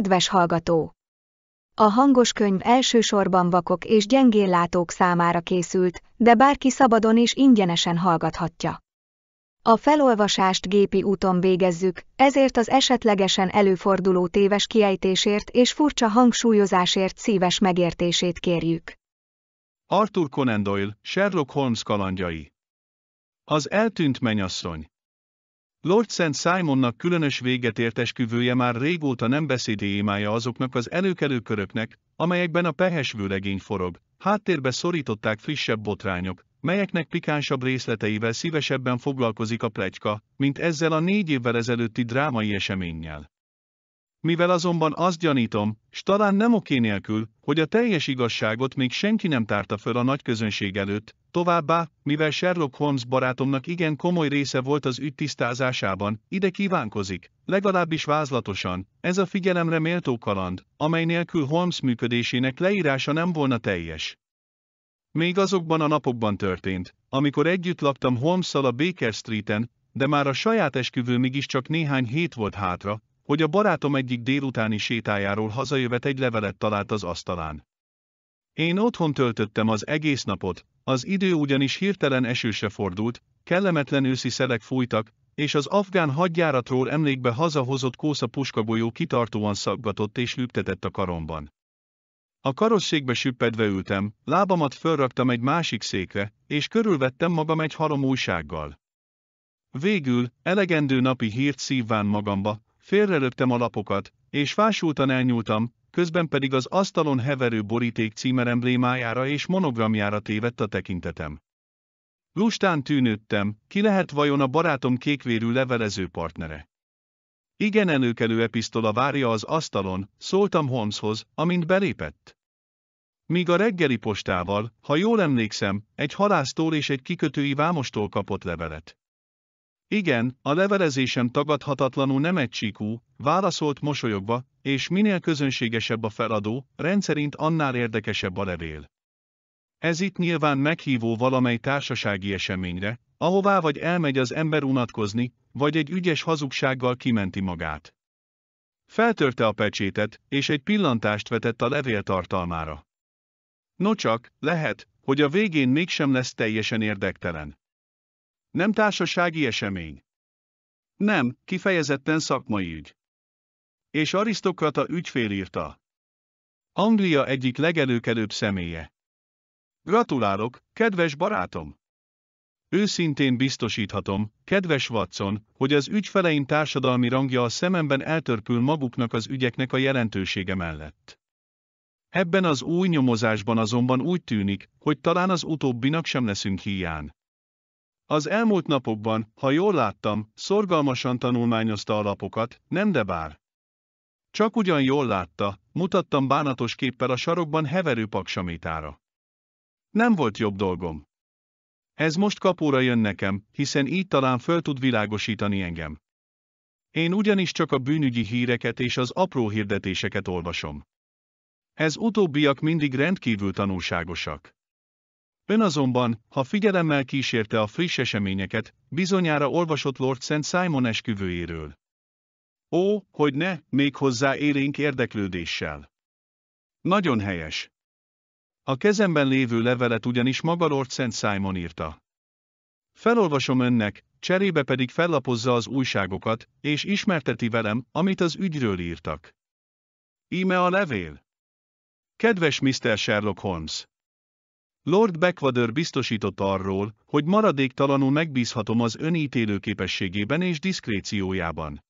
Kedves hallgató! A hangos könyv elsősorban vakok és gyengéllátók számára készült, de bárki szabadon és ingyenesen hallgathatja. A felolvasást gépi úton végezzük, ezért az esetlegesen előforduló téves kiejtésért és furcsa hangsúlyozásért szíves megértését kérjük. Arthur Conan Doyle, Sherlock Holmes kalandjai Az eltűnt menyasszony Lord Szent Simonnak különös véget ért esküvője már régóta nem émája azoknak az előkelő köröknek, amelyekben a pehes vőlegény forog, háttérbe szorították frissebb botrányok, melyeknek pikánsabb részleteivel szívesebben foglalkozik a plegyka, mint ezzel a négy évvel ezelőtti drámai eseménnyel. Mivel azonban azt gyanítom, s talán nem oké nélkül, hogy a teljes igazságot még senki nem tárta föl a nagy közönség előtt, továbbá, mivel Sherlock Holmes barátomnak igen komoly része volt az ügy tisztázásában, ide kívánkozik, legalábbis vázlatosan, ez a figyelemre méltó kaland, amely nélkül Holmes működésének leírása nem volna teljes. Még azokban a napokban történt, amikor együtt laktam Holmes-szal a Baker Street-en, de már a saját esküvő is csak néhány hét volt hátra, hogy a barátom egyik délutáni sétájáról hazajövet egy levelet talált az asztalán. Én otthon töltöttem az egész napot, az idő ugyanis hirtelen esőse fordult, kellemetlen őszi szelek fújtak, és az afgán hadjáratról emlékbe hazahozott kósza puskagolyó kitartóan szaggatott és lüktetett a karomban. A karosszékbe süppedve ültem, lábamat fölraktam egy másik székre, és körülvettem magam egy halom újsággal. Végül, elegendő napi hírt szívván magamba, félrelöptem a lapokat, és fásultan elnyúltam, közben pedig az asztalon heverő boríték címer emblémájára és monogramjára tévedt a tekintetem. Lustán tűnődtem, ki lehet vajon a barátom kékvérű levelező partnere. Igen előkelő episztola várja az asztalon, szóltam Holmeshoz, amint belépett. Míg a reggeli postával, ha jól emlékszem, egy halásztól és egy kikötői vámostól kapott levelet. Igen, a levelezésem tagadhatatlanul nem csíkú, válaszolt mosolyogva, és minél közönségesebb a feladó, rendszerint annál érdekesebb a levél. Ez itt nyilván meghívó valamely társasági eseményre, ahová vagy elmegy az ember unatkozni, vagy egy ügyes hazugsággal kimenti magát. Feltörte a pecsétet, és egy pillantást vetett a levél tartalmára. Nocsak, lehet, hogy a végén mégsem lesz teljesen érdektelen. Nem társasági esemény. Nem, kifejezetten szakmai ügy. És arisztokrata ügyfél írta. Anglia egyik legelőkelőbb személye. Gratulálok, kedves barátom! Őszintén biztosíthatom, kedves Watson, hogy az ügyfeleim társadalmi rangja a szememben eltörpül maguknak az ügyeknek a jelentősége mellett. Ebben az új nyomozásban azonban úgy tűnik, hogy talán az utóbbinak sem leszünk hiány. Az elmúlt napokban, ha jól láttam, szorgalmasan tanulmányozta a lapokat, nem de bár. Csak ugyan jól látta, mutattam bánatos képpel a sarokban heverő paksamétára. Nem volt jobb dolgom. Ez most kapóra jön nekem, hiszen így talán föl tud világosítani engem. Én ugyanis csak a bűnügyi híreket és az apró hirdetéseket olvasom. Ez utóbbiak mindig rendkívül tanulságosak. Ön azonban, ha figyelemmel kísérte a friss eseményeket, bizonyára olvasott Lord St. Simon esküvőjéről. Ó, hogy ne, még hozzá élénk érdeklődéssel. Nagyon helyes. A kezemben lévő levelet ugyanis maga Lord St. Simon írta. Felolvasom önnek, cserébe pedig fellapozza az újságokat, és ismerteti velem, amit az ügyről írtak. Íme a levél. Kedves Mr. Sherlock Holmes! Lord Backwater biztosította arról, hogy maradéktalanul megbízhatom az önítélő képességében és diszkréciójában.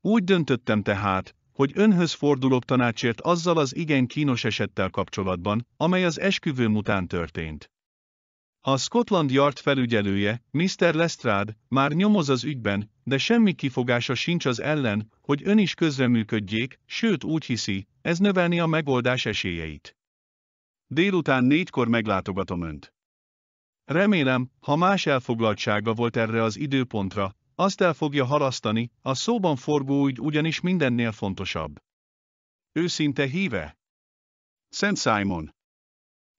Úgy döntöttem tehát, hogy önhöz fordulok tanácsért azzal az igen kínos esettel kapcsolatban, amely az esküvőm után történt. A Scotland Yard felügyelője, Mr. Lestrade, már nyomoz az ügyben, de semmi kifogása sincs az ellen, hogy ön is közreműködjék, sőt úgy hiszi, ez növelni a megoldás esélyeit. Délután négykor meglátogatom önt. Remélem, ha más elfoglaltsága volt erre az időpontra, azt el fogja harasztani, a szóban forgó ügy ugyanis mindennél fontosabb. Őszinte híve? Szent Simon.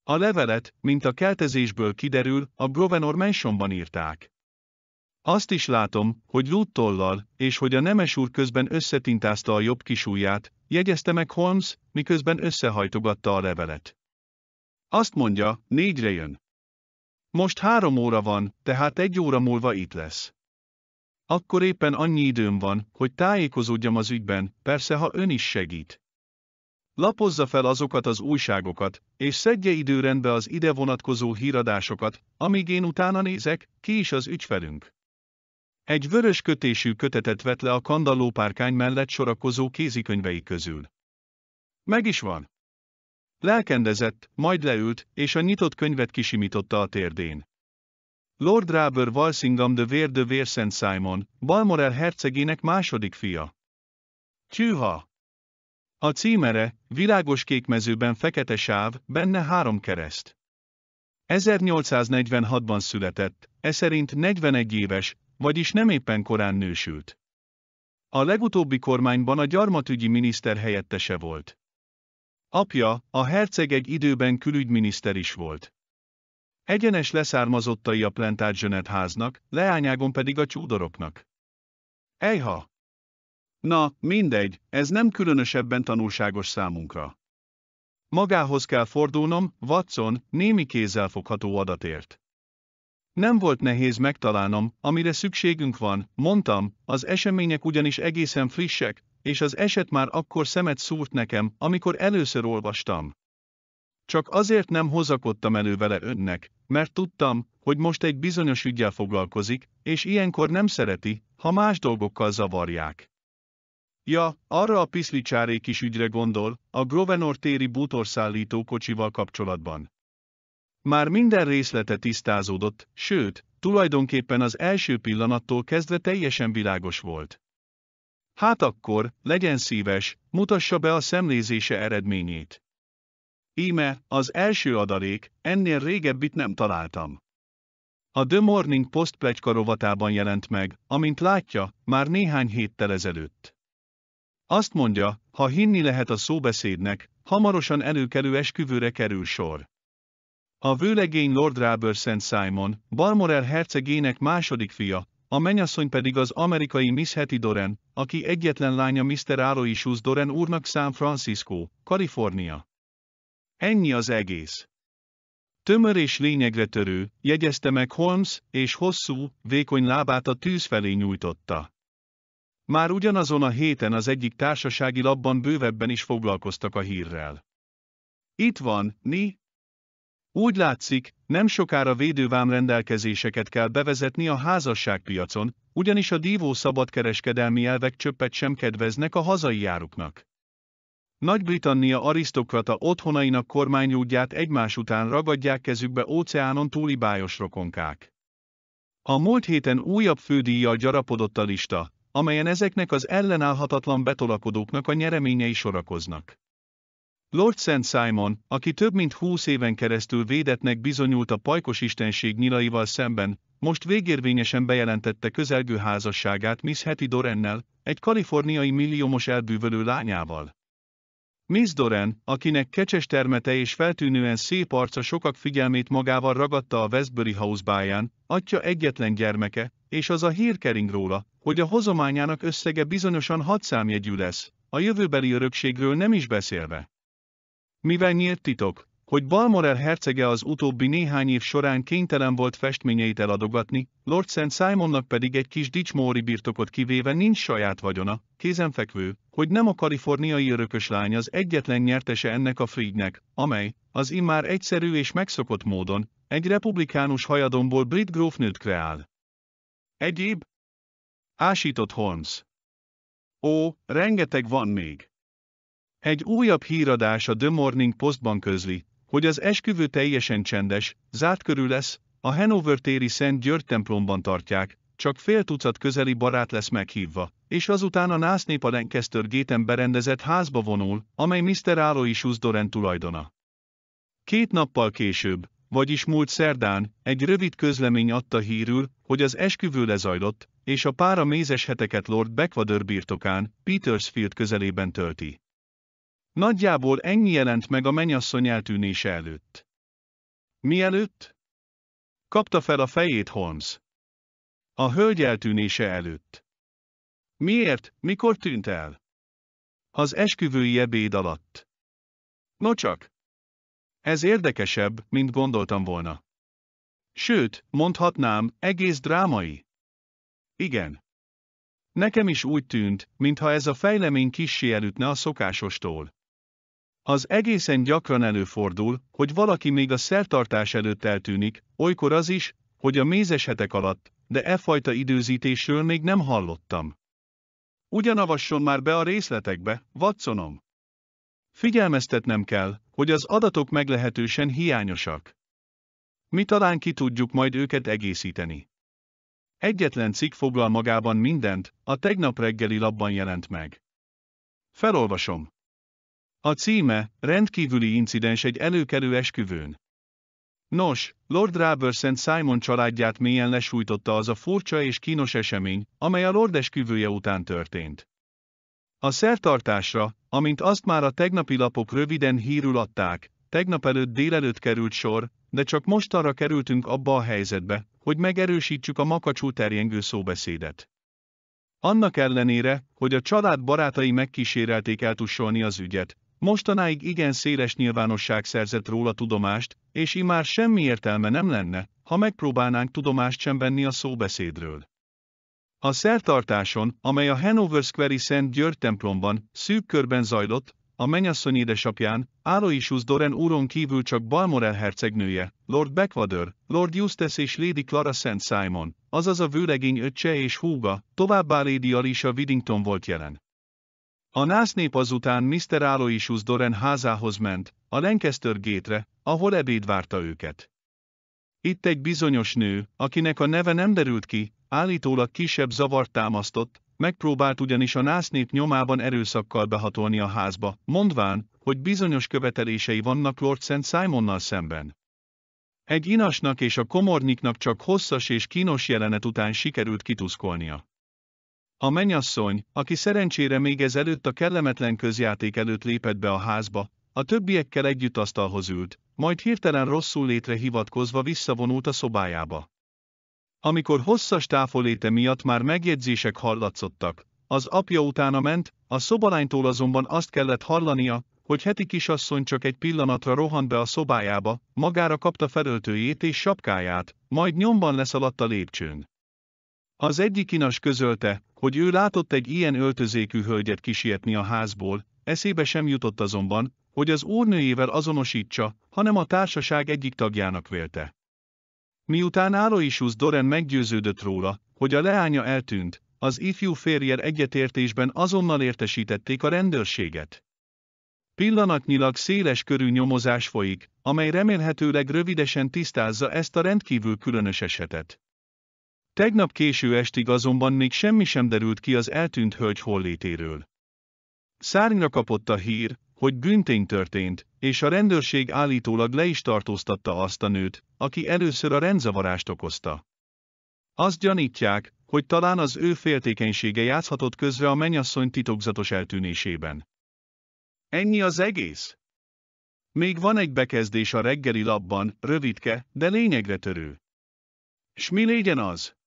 A levelet, mint a keltezésből kiderül, a Grovenor Mansionban írták. Azt is látom, hogy lúttollal, és hogy a nemes úr közben összetintázta a jobb kisúját, jegyezte meg Holmes, miközben összehajtogatta a levelet. Azt mondja, négyre jön. Most három óra van, tehát egy óra múlva itt lesz. Akkor éppen annyi időm van, hogy tájékozódjam az ügyben, persze ha ön is segít. Lapozza fel azokat az újságokat, és szedje időrendbe az ide vonatkozó híradásokat, amíg én utána nézek, ki is az ügyfelünk. Egy vörös kötésű kötetet vett le a kandallópárkány mellett sorakozó kézikönyvei közül. Meg is van. Lelkendezett, majd leült, és a nyitott könyvet kisimította a térdén. Lord Rábör Walsingham de Vér de Vér Szent Simon, Balmorel hercegének második fia. Tűha! A címere, világos kék mezőben fekete sáv, benne három kereszt. 1846-ban született, e szerint 41 éves, vagyis nem éppen korán nősült. A legutóbbi kormányban a gyarmatügyi miniszter helyettese volt. Apja, a herceg egy időben külügyminiszter is volt. Egyenes leszármazottai a Plantagenet háznak, leányágon pedig a csúdoroknak. Ejha! Na, mindegy, ez nem különösebben tanulságos számunkra. Magához kell fordulnom, Watson, némi fogható adatért. Nem volt nehéz megtalálnom, amire szükségünk van, mondtam, az események ugyanis egészen frissek, és az eset már akkor szemet szúrt nekem, amikor először olvastam. Csak azért nem hozakodtam elő vele önnek, mert tudtam, hogy most egy bizonyos ügyel foglalkozik, és ilyenkor nem szereti, ha más dolgokkal zavarják. Ja, arra a piszlicsári kis ügyre gondol, a Grovenor téri bútorszállító kocsival kapcsolatban. Már minden részlete tisztázódott, sőt, tulajdonképpen az első pillanattól kezdve teljesen világos volt. Hát akkor, legyen szíves, mutassa be a szemlézése eredményét. Íme, az első adalék, ennél régebbit nem találtam. A The Morning Post plegykarovatában jelent meg, amint látja, már néhány héttel ezelőtt. Azt mondja, ha hinni lehet a szóbeszédnek, hamarosan előkelő esküvőre kerül sor. A vőlegény Lord Robert St. Simon, Balmorel hercegének második fia, a menyasszony pedig az amerikai Miss Hetty Doren, aki egyetlen lánya Mr. Aloysius Doren úrnak San Francisco, Kalifornia. Ennyi az egész. Tömör és lényegre törő, jegyezte meg Holmes, és hosszú, vékony lábát a tűz felé nyújtotta. Már ugyanazon a héten az egyik társasági labban bővebben is foglalkoztak a hírrel. Itt van, Ni, úgy látszik, nem sokára védővám rendelkezéseket kell bevezetni a házasságpiacon, ugyanis a dívó szabadkereskedelmi elvek csöppet sem kedveznek a hazai járuknak. Nagy-Britannia arisztokrata otthonainak kormányúdját egymás után ragadják kezükbe óceánon túli bájos rokonkák. A múlt héten újabb fődíjjal gyarapodott a lista, amelyen ezeknek az ellenállhatatlan betolakodóknak a nyereményei sorakoznak. Lord Saint Simon, aki több mint húsz éven keresztül védetnek bizonyult a pajkos istenség nyilaival szemben, most végérvényesen bejelentette közelgő házasságát Miss Hetty Dorennel, egy kaliforniai milliómos elbűvölő lányával. Miss Doren, akinek kecses termete és feltűnően szép arca sokak figyelmét magával ragadta a Westbury House báján, atya egyetlen gyermeke, és az a hír kering róla, hogy a hozományának összege bizonyosan hadszámjegyű lesz, a jövőbeli örökségről nem is beszélve. Mivel nyílt titok, hogy Balmorel hercege az utóbbi néhány év során kénytelen volt festményeit eladogatni, Lord St. Simonnak pedig egy kis dicsmóri birtokot kivéve nincs saját vagyona, kézenfekvő, hogy nem a kaliforniai örökös lány az egyetlen nyertese ennek a frigynek, amely, az immár egyszerű és megszokott módon, egy republikánus hajadomból brit grófnőt kreál. Egyéb? Ásított Holmes. Ó, rengeteg van még. Egy újabb híradás a The Morning Postban közli, hogy az esküvő teljesen csendes, zárt körül lesz, a Hanover téri Szent György templomban tartják, csak fél tucat közeli barát lesz meghívva, és azután a násznép a Lancaster géten berendezett házba vonul, amely Mr. Aloysius Doren tulajdona. Két nappal később, vagyis múlt szerdán, egy rövid közlemény adta hírül, hogy az esküvő lezajlott, és a pára mézes heteket Lord Beckwader birtokán, Petersfield közelében tölti. Nagyjából ennyi jelent meg a mennyasszony eltűnése előtt. Mielőtt? Kapta fel a fejét Holmes. A hölgy eltűnése előtt. Miért, mikor tűnt el? Az esküvői ebéd alatt. Nocsak. Ez érdekesebb, mint gondoltam volna. Sőt, mondhatnám, egész drámai. Igen. Nekem is úgy tűnt, mintha ez a fejlemény kissé elütne a szokásostól. Az egészen gyakran előfordul, hogy valaki még a szertartás előtt eltűnik, olykor az is, hogy a mézes hetek alatt, de e fajta időzítésről még nem hallottam. Ugyanavasson már be a részletekbe, Watsonom. Figyelmeztetnem kell, hogy az adatok meglehetősen hiányosak. Mi talán ki tudjuk majd őket egészíteni. Egyetlen cikk foglal magában mindent, a tegnap reggeli labban jelent meg. Felolvasom. A címe, rendkívüli incidens egy előkelő esküvőn. Nos, Lord Rubber and Simon családját mélyen lesújtotta az a furcsa és kínos esemény, amely a Lord esküvője után történt. A szertartásra, amint azt már a tegnapi lapok röviden hírül adták, tegnap előtt délelőtt került sor, de csak most arra kerültünk abba a helyzetbe, hogy megerősítsük a makacsú terjengő szóbeszédet. Annak ellenére, hogy a család barátai megkísérelték eltussolni az ügyet, Mostanáig igen széles nyilvánosság szerzett róla tudomást, és imár semmi értelme nem lenne, ha megpróbálnánk tudomást sem venni a szóbeszédről. A szertartáson, amely a Hanover Square-i Szent György templomban, szűk körben zajlott, a mennyasszony édesapján, Aloysius Doren úron kívül csak Balmorel hercegnője, Lord Backwater, Lord Eustace és Lady Clara St. Simon, azaz a vőlegény öccse és húga, továbbá Lady Alicia Widdington volt jelen. A násznép azután Mr. Aloysius Doren házához ment, a Lancaster gétre, ahol ebéd várta őket. Itt egy bizonyos nő, akinek a neve nem derült ki, állítólag kisebb zavart támasztott, megpróbált ugyanis a násznép nyomában erőszakkal behatolni a házba, mondván, hogy bizonyos követelései vannak Lord St. Simonnal szemben. Egy inasnak és a komorniknak csak hosszas és kínos jelenet után sikerült kituszkolnia. A menyasszony, aki szerencsére még ezelőtt a kellemetlen közjáték előtt lépett be a házba, a többiekkel együtt asztalhoz ült, majd hirtelen rosszul létre hivatkozva visszavonult a szobájába. Amikor hosszas távoléte miatt már megjegyzések hallatszottak, az apja utána ment, a szobalánytól azonban azt kellett hallania, hogy heti kisasszony csak egy pillanatra rohant be a szobájába, magára kapta felöltőjét és sapkáját, majd nyomban leszaladt a lépcsőn. Az egyik inas közölte, hogy ő látott egy ilyen öltözékű hölgyet kisietni a házból, eszébe sem jutott azonban, hogy az úrnőjével azonosítsa, hanem a társaság egyik tagjának vélte. Miután Aloysius Doren meggyőződött róla, hogy a leánya eltűnt, az ifjú férjer egyetértésben azonnal értesítették a rendőrséget. Pillanatnyilag széles körű nyomozás folyik, amely remélhetőleg rövidesen tisztázza ezt a rendkívül különös esetet. Tegnap késő estig azonban még semmi sem derült ki az eltűnt hölgy hollétéről. Szárnyra kapott a hír, hogy büntény történt, és a rendőrség állítólag le is tartóztatta azt a nőt, aki először a rendzavarást okozta. Azt gyanítják, hogy talán az ő féltékenysége játszhatott közre a mennyasszony titokzatos eltűnésében. Ennyi az egész? Még van egy bekezdés a reggeli labban, rövidke, de lényegre törő. S mi légyen az?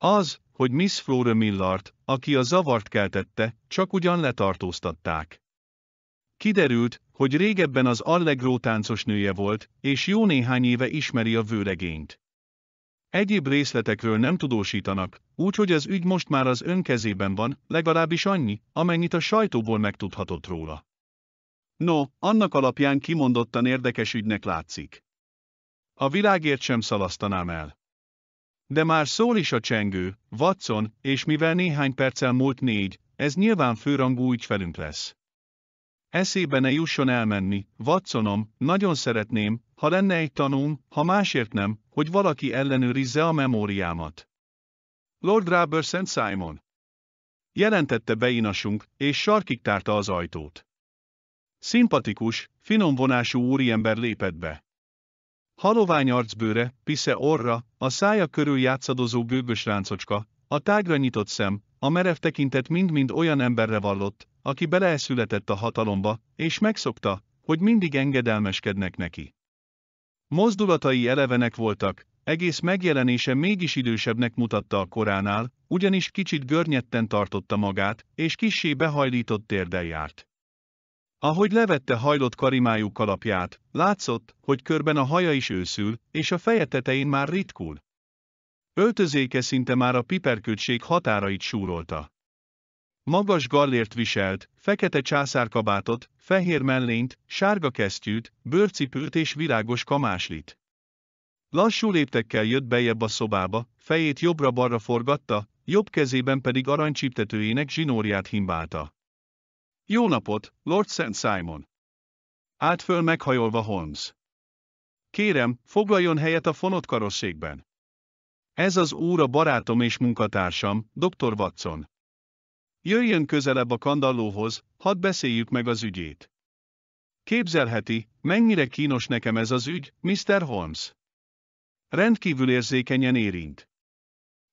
Az, hogy Miss Flora Millart, aki a zavart keltette, csak ugyan letartóztatták. Kiderült, hogy régebben az Allegro nője volt, és jó néhány éve ismeri a vőlegényt. Egyéb részletekről nem tudósítanak, úgyhogy az ügy most már az ön kezében van, legalábbis annyi, amennyit a sajtóból megtudhatott róla. No, annak alapján kimondottan érdekes ügynek látszik. A világért sem szalasztanám el. De már szól is a csengő, Watson, és mivel néhány perccel múlt négy, ez nyilván főrangú ügyfelünk lesz. Eszébe ne jusson elmenni, Watsonom, nagyon szeretném, ha lenne egy tanúm, ha másért nem, hogy valaki ellenőrizze a memóriámat. Lord Rubber St. Simon. Jelentette beinasunk, és sarkig tárta az ajtót. Szimpatikus, finom vonású úriember lépett be. Halovány arcbőre, pisze orra, a szája körül játszadozó gőgös ráncocska, a tágra nyitott szem, a merev tekintet mind-mind olyan emberre vallott, aki beleeszületett a hatalomba, és megszokta, hogy mindig engedelmeskednek neki. Mozdulatai elevenek voltak, egész megjelenése mégis idősebbnek mutatta a koránál, ugyanis kicsit görnyetten tartotta magát, és kissé behajlított térdel járt. Ahogy levette hajlott karimájú kalapját, látszott, hogy körben a haja is őszül, és a feje tetején már ritkul. Öltözéke szinte már a piperkötség határait súrolta. Magas gallért viselt, fekete császárkabátot, fehér mellényt, sárga kesztyűt, bőrcipőt és virágos kamáslit. Lassú léptekkel jött bejebb a szobába, fejét jobbra-balra forgatta, jobb kezében pedig aranycsiptetőjének zsinórját himbálta. Jó napot, Lord St. Simon! Állt föl meghajolva Holmes. Kérem, foglaljon helyet a fonott karosszékben. Ez az úr a barátom és munkatársam, dr. Watson. Jöjjön közelebb a kandallóhoz, hadd beszéljük meg az ügyét. Képzelheti, mennyire kínos nekem ez az ügy, Mr. Holmes. Rendkívül érzékenyen érint.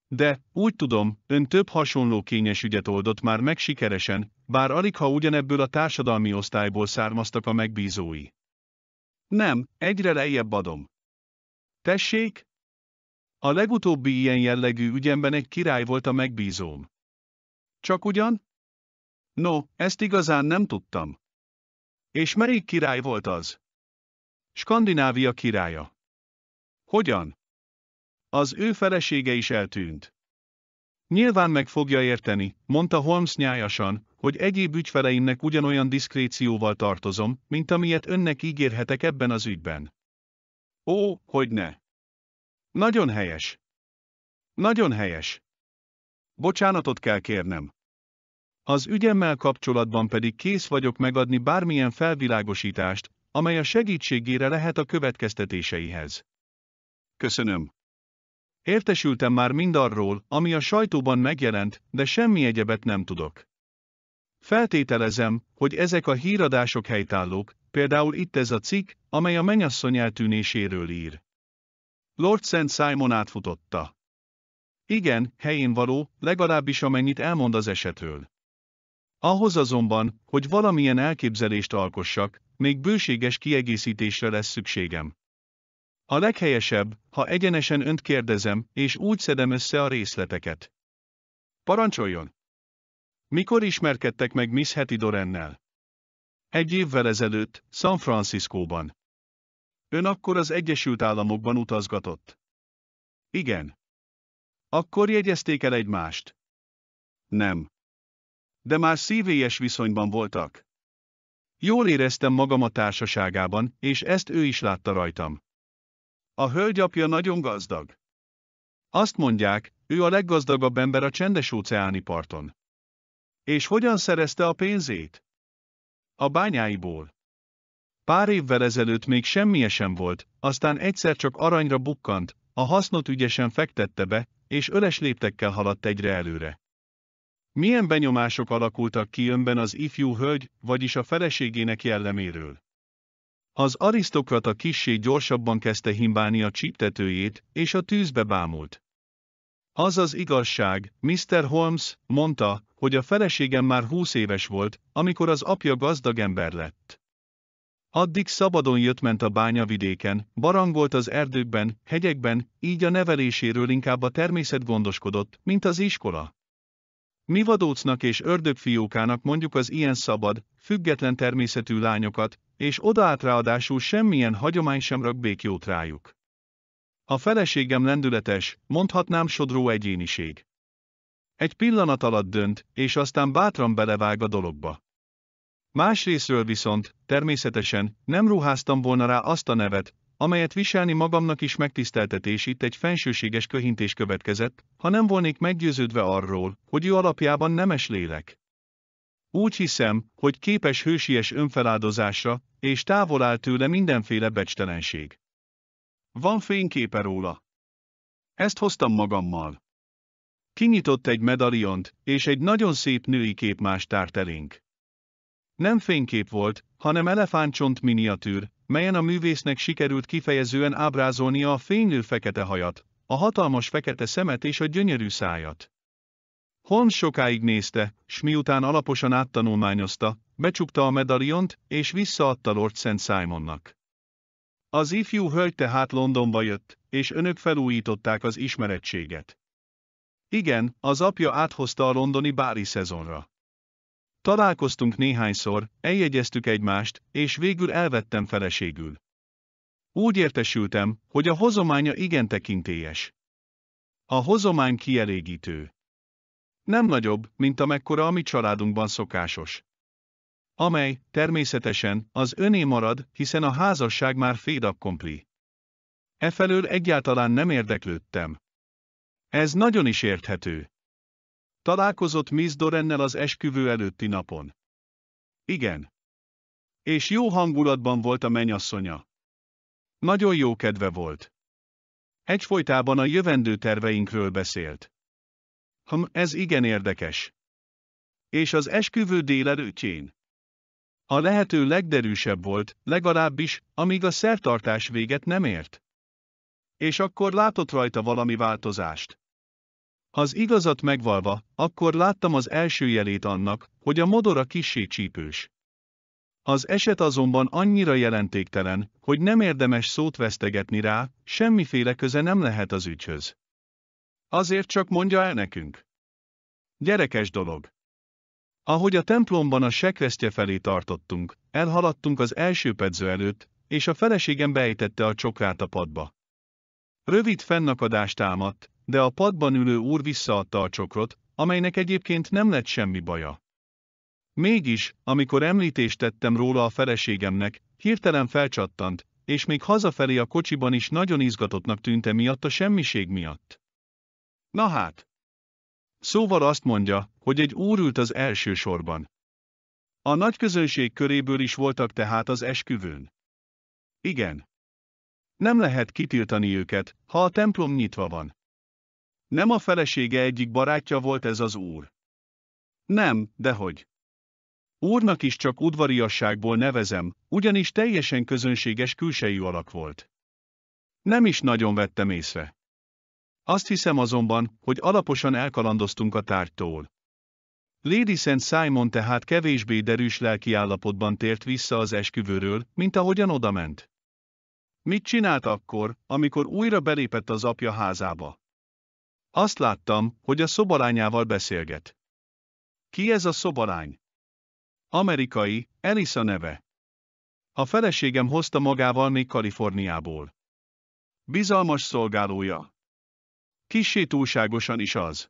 De, úgy tudom, ön több hasonló kényes ügyet oldott már meg sikeresen, bár alig ha ugyanebből a társadalmi osztályból származtak a megbízói. Nem, egyre lejjebb adom. Tessék? A legutóbbi ilyen jellegű ügyemben egy király volt a megbízóm. Csak ugyan? No, ezt igazán nem tudtam. És melyik király volt az? Skandinávia királya. Hogyan? Az ő felesége is eltűnt. Nyilván meg fogja érteni, mondta Holmes nyájasan, hogy egyéb ügyfeleimnek ugyanolyan diszkrécióval tartozom, mint amilyet önnek ígérhetek ebben az ügyben. Ó, hogy ne! Nagyon helyes! Nagyon helyes! Bocsánatot kell kérnem. Az ügyemmel kapcsolatban pedig kész vagyok megadni bármilyen felvilágosítást, amely a segítségére lehet a következtetéseihez. Köszönöm. Értesültem már mindarról, ami a sajtóban megjelent, de semmi egyebet nem tudok. Feltételezem, hogy ezek a híradások helytállók, például itt ez a cikk, amely a mennyasszony eltűnéséről ír. Lord St. Simon átfutotta. Igen, helyén való, legalábbis amennyit elmond az esetről. Ahhoz azonban, hogy valamilyen elképzelést alkossak, még bőséges kiegészítésre lesz szükségem. A leghelyesebb, ha egyenesen önt kérdezem, és úgy szedem össze a részleteket. Parancsoljon! Mikor ismerkedtek meg Miss Heti Dorennel? Egy évvel ezelőtt, San Franciscóban. Ön akkor az Egyesült Államokban utazgatott. Igen. Akkor jegyezték el egymást. Nem. De már szívélyes viszonyban voltak. Jól éreztem magam a társaságában, és ezt ő is látta rajtam. A hölgyapja nagyon gazdag. Azt mondják, ő a leggazdagabb ember a csendes óceáni parton. És hogyan szerezte a pénzét? A bányáiból. Pár évvel ezelőtt még semmi sem volt, aztán egyszer csak aranyra bukkant, a hasznot ügyesen fektette be, és öles léptekkel haladt egyre előre. Milyen benyomások alakultak ki önben az ifjú hölgy, vagyis a feleségének jelleméről? Az arisztokrata kissé gyorsabban kezdte himbálni a csíptetőjét, és a tűzbe bámult. Az az igazság, Mr. Holmes, mondta, hogy a feleségem már húsz éves volt, amikor az apja gazdag ember lett. Addig szabadon jött-ment a bányavidéken, barangolt az erdőkben, hegyekben, így a neveléséről inkább a természet gondoskodott, mint az iskola. Mi vadócnak és ördögfiókának mondjuk az ilyen szabad, független természetű lányokat, és odaát ráadásul semmilyen hagyomány sem rak békjót rájuk. A feleségem lendületes, mondhatnám sodró egyéniség. Egy pillanat alatt dönt, és aztán bátran belevág a dologba. Másrésztről viszont, természetesen, nem ruháztam volna rá azt a nevet, amelyet viselni magamnak is megtiszteltetés itt egy fensőséges köhintés következett, ha nem volnék meggyőződve arról, hogy ő alapjában nemes lélek. Úgy hiszem, hogy képes hősies önfeláldozásra, és távol áll tőle mindenféle becstelenség. Van fényképe róla. Ezt hoztam magammal. Kinyitott egy medaliont, és egy nagyon szép női kép más tárt elénk. Nem fénykép volt, hanem elefántcsont miniatűr, melyen a művésznek sikerült kifejezően ábrázolnia a fénylő fekete hajat, a hatalmas fekete szemet és a gyönyörű szájat. Holmes sokáig nézte, s miután alaposan áttanulmányozta, becsukta a medaliont, és visszaadta Lord St. Simonnak. Az ifjú hölgy tehát Londonba jött, és önök felújították az ismerettséget. Igen, az apja áthozta a londoni bári szezonra. Találkoztunk néhányszor, eljegyeztük egymást, és végül elvettem feleségül. Úgy értesültem, hogy a hozománya igen tekintélyes. A hozomány kielégítő. Nem nagyobb, mint amekkora a mi családunkban szokásos amely, természetesen, az öné marad, hiszen a házasság már fédak kompli. Efelől egyáltalán nem érdeklődtem. Ez nagyon is érthető. Találkozott Miss Dorennel az esküvő előtti napon. Igen. És jó hangulatban volt a menyasszonya. Nagyon jó kedve volt. Egyfolytában a jövendő terveinkről beszélt. Hm, ez igen érdekes. És az esküvő délelőttjén. A lehető legderűsebb volt, legalábbis, amíg a szertartás véget nem ért. És akkor látott rajta valami változást. Az igazat megvalva, akkor láttam az első jelét annak, hogy a modora kissé csípős. Az eset azonban annyira jelentéktelen, hogy nem érdemes szót vesztegetni rá, semmiféle köze nem lehet az ügyhöz. Azért csak mondja el nekünk. Gyerekes dolog. Ahogy a templomban a sekresztje felé tartottunk, elhaladtunk az első pedző előtt, és a feleségem bejtette a csokrát a padba. Rövid fennakadást támadt, de a padban ülő úr visszaadta a csokrot, amelynek egyébként nem lett semmi baja. Mégis, amikor említést tettem róla a feleségemnek, hirtelen felcsattant, és még hazafelé a kocsiban is nagyon izgatottnak tűnte miatt a semmiség miatt. Na hát! Szóval azt mondja, hogy egy úr ült az első sorban. A nagy közönség köréből is voltak tehát az esküvőn. Igen. Nem lehet kitiltani őket, ha a templom nyitva van. Nem a felesége egyik barátja volt ez az úr. Nem, dehogy. Úrnak is csak udvariasságból nevezem, ugyanis teljesen közönséges külsejű alak volt. Nem is nagyon vettem észre. Azt hiszem azonban, hogy alaposan elkalandoztunk a tárgytól. Lady St. Simon tehát kevésbé derűs lelki állapotban tért vissza az esküvőről, mint ahogyan odament. Mit csinált akkor, amikor újra belépett az apja házába? Azt láttam, hogy a szobalányával beszélget. Ki ez a szobalány? Amerikai, Elisa neve. A feleségem hozta magával még Kaliforniából. Bizalmas szolgálója. Kissé túlságosan is az.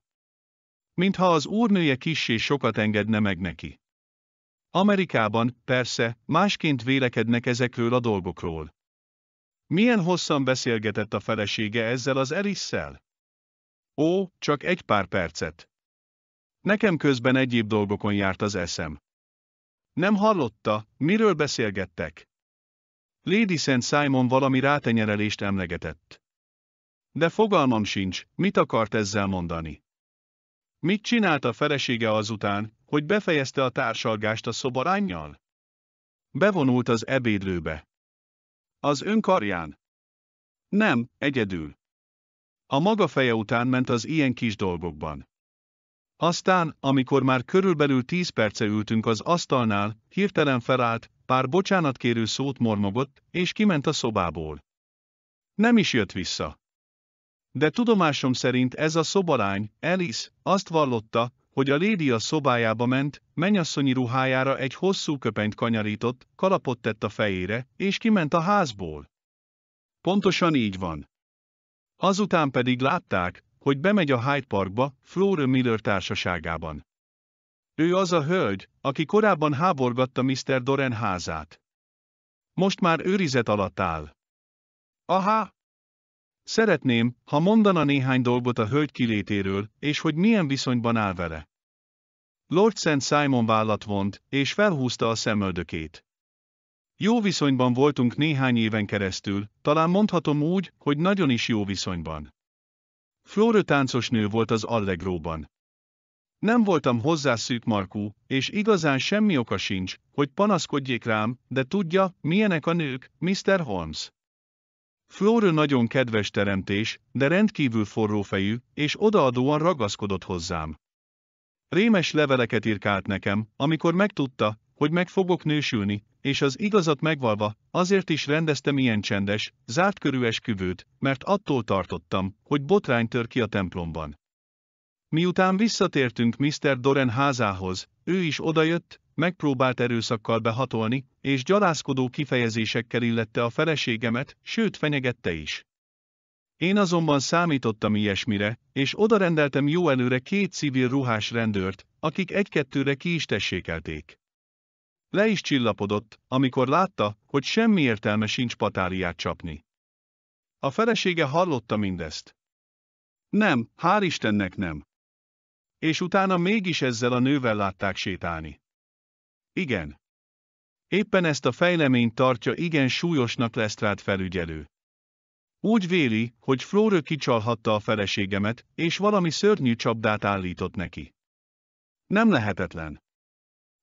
Mintha az úrnője kissé sokat engedne meg neki. Amerikában, persze, másként vélekednek ezekről a dolgokról. Milyen hosszan beszélgetett a felesége ezzel az Erisszel? Ó, csak egy pár percet. Nekem közben egyéb dolgokon járt az eszem. Nem hallotta, miről beszélgettek. Lady Saint Simon valami rátenyerelést emlegetett. De fogalmam sincs, mit akart ezzel mondani. Mit csinált a felesége azután, hogy befejezte a társalgást a szobarányjal? Bevonult az ebédlőbe. Az ön karján? Nem, egyedül. A maga feje után ment az ilyen kis dolgokban. Aztán, amikor már körülbelül tíz perce ültünk az asztalnál, hirtelen felállt, pár bocsánatkérő szót mormogott, és kiment a szobából. Nem is jött vissza de tudomásom szerint ez a szobalány, Elis, azt vallotta, hogy a lédi a szobájába ment, menyasszonyi ruhájára egy hosszú köpenyt kanyarított, kalapot tett a fejére, és kiment a házból. Pontosan így van. Azután pedig látták, hogy bemegy a Hyde Parkba, Flora Miller társaságában. Ő az a hölgy, aki korábban háborgatta Mr. Doren házát. Most már őrizet alatt áll. Aha, Szeretném, ha mondana néhány dolgot a hölgy kilétéről, és hogy milyen viszonyban áll vele. Lord St. Simon vállat vont, és felhúzta a szemöldökét. Jó viszonyban voltunk néhány éven keresztül, talán mondhatom úgy, hogy nagyon is jó viszonyban. táncos nő volt az Allegróban. Nem voltam hozzá markú, és igazán semmi oka sincs, hogy panaszkodjék rám, de tudja, milyenek a nők, Mr. Holmes. Flóra nagyon kedves teremtés, de rendkívül forrófejű, és odaadóan ragaszkodott hozzám. Rémes leveleket írkált nekem, amikor megtudta, hogy meg fogok nősülni, és az igazat megvalva, azért is rendeztem ilyen csendes, zárt körű esküvőt, mert attól tartottam, hogy botrány tör ki a templomban. Miután visszatértünk Mr. Doren házához, ő is odajött, megpróbált erőszakkal behatolni, és gyalászkodó kifejezésekkel illette a feleségemet, sőt fenyegette is. Én azonban számítottam ilyesmire, és odarendeltem jó előre két civil ruhás rendőrt, akik egy-kettőre ki is tessékelték. Le is csillapodott, amikor látta, hogy semmi értelme sincs patáriát csapni. A felesége hallotta mindezt. Nem, hál' Istennek nem. És utána mégis ezzel a nővel látták sétálni. Igen. Éppen ezt a fejleményt tartja igen súlyosnak Lesztrád felügyelő. Úgy véli, hogy Flórő kicsalhatta a feleségemet, és valami szörnyű csapdát állított neki. Nem lehetetlen.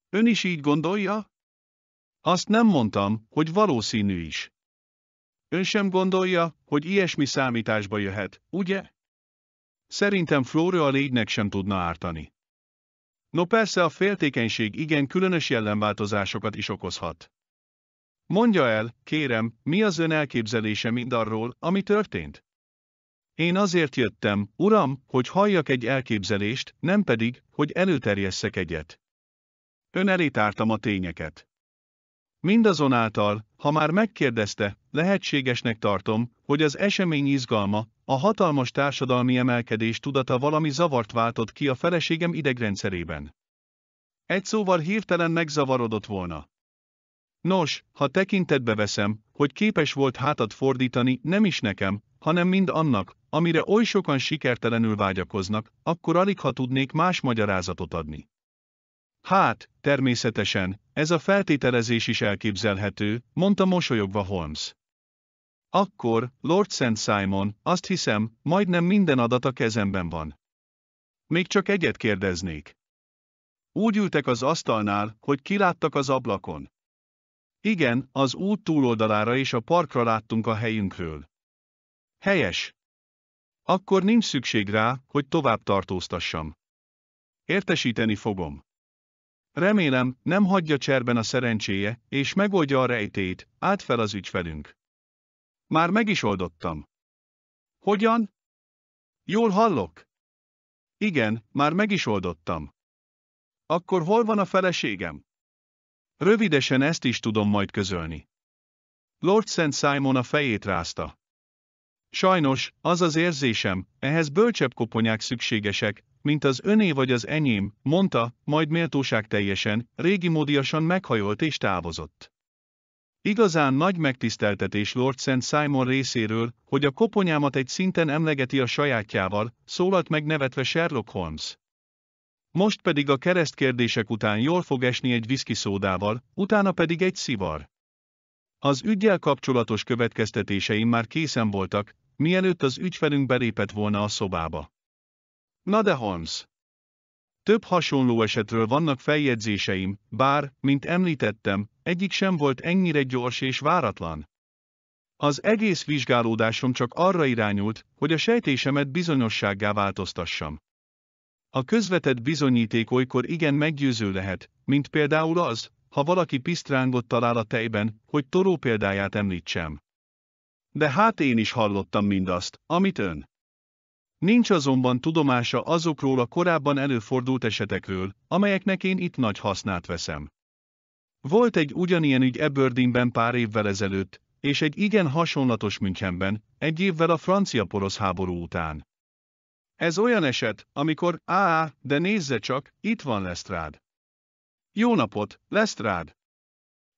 Ön is így gondolja? Azt nem mondtam, hogy valószínű is. Ön sem gondolja, hogy ilyesmi számításba jöhet, ugye? Szerintem Flóra a légynek sem tudna ártani. No persze a féltékenység igen különös jellemváltozásokat is okozhat. Mondja el, kérem, mi az ön elképzelése mindarról, ami történt? Én azért jöttem, uram, hogy halljak egy elképzelést, nem pedig, hogy előterjesszek egyet. Ön elétártam a tényeket. Mindazonáltal, ha már megkérdezte, lehetségesnek tartom, hogy az esemény izgalma, a hatalmas társadalmi emelkedés tudata valami zavart váltott ki a feleségem idegrendszerében. Egy szóval hirtelen megzavarodott volna. Nos, ha tekintetbe veszem, hogy képes volt hátat fordítani nem is nekem, hanem mind annak, amire oly sokan sikertelenül vágyakoznak, akkor alig ha tudnék más magyarázatot adni. Hát, természetesen, ez a feltételezés is elképzelhető, mondta mosolyogva Holmes. Akkor, Lord St. Simon, azt hiszem, majdnem minden adat a kezemben van. Még csak egyet kérdeznék. Úgy ültek az asztalnál, hogy kiláttak az ablakon. Igen, az út túloldalára és a parkra láttunk a helyünkről. Helyes. Akkor nincs szükség rá, hogy tovább tartóztassam. Értesíteni fogom. Remélem, nem hagyja cserben a szerencséje, és megoldja a rejtét, állt fel az ügyfelünk. Már meg is oldottam. Hogyan? Jól hallok? Igen, már meg is oldottam. Akkor hol van a feleségem? Rövidesen ezt is tudom majd közölni. Lord St. Simon a fejét rázta. Sajnos, az az érzésem, ehhez bölcsebb koponyák szükségesek, mint az öné vagy az enyém, mondta, majd méltóság teljesen, régi módiasan meghajolt és távozott. Igazán nagy megtiszteltetés Lord St. Simon részéről, hogy a koponyámat egy szinten emlegeti a sajátjával, szólalt meg nevetve Sherlock Holmes. Most pedig a keresztkérdések után jól fog esni egy viszkiszódával, utána pedig egy szivar. Az ügyjel kapcsolatos következtetéseim már készen voltak, mielőtt az ügyfelünk belépett volna a szobába. Na de Holmes! Több hasonló esetről vannak feljegyzéseim, bár, mint említettem, egyik sem volt ennyire gyors és váratlan. Az egész vizsgálódásom csak arra irányult, hogy a sejtésemet bizonyossággá változtassam. A közvetett bizonyíték olykor igen meggyőző lehet, mint például az, ha valaki pisztrángot talál a tejben, hogy Toró példáját említsem. De hát én is hallottam mindazt, amit ön. Nincs azonban tudomása azokról a korábban előfordult esetekről, amelyeknek én itt nagy hasznát veszem. Volt egy ugyanilyen ügy Eberdinben pár évvel ezelőtt, és egy igen hasonlatos Münchenben, egy évvel a francia-porosz háború után. Ez olyan eset, amikor, á, de nézze csak, itt van Lestrád. Jó napot, Lestrád!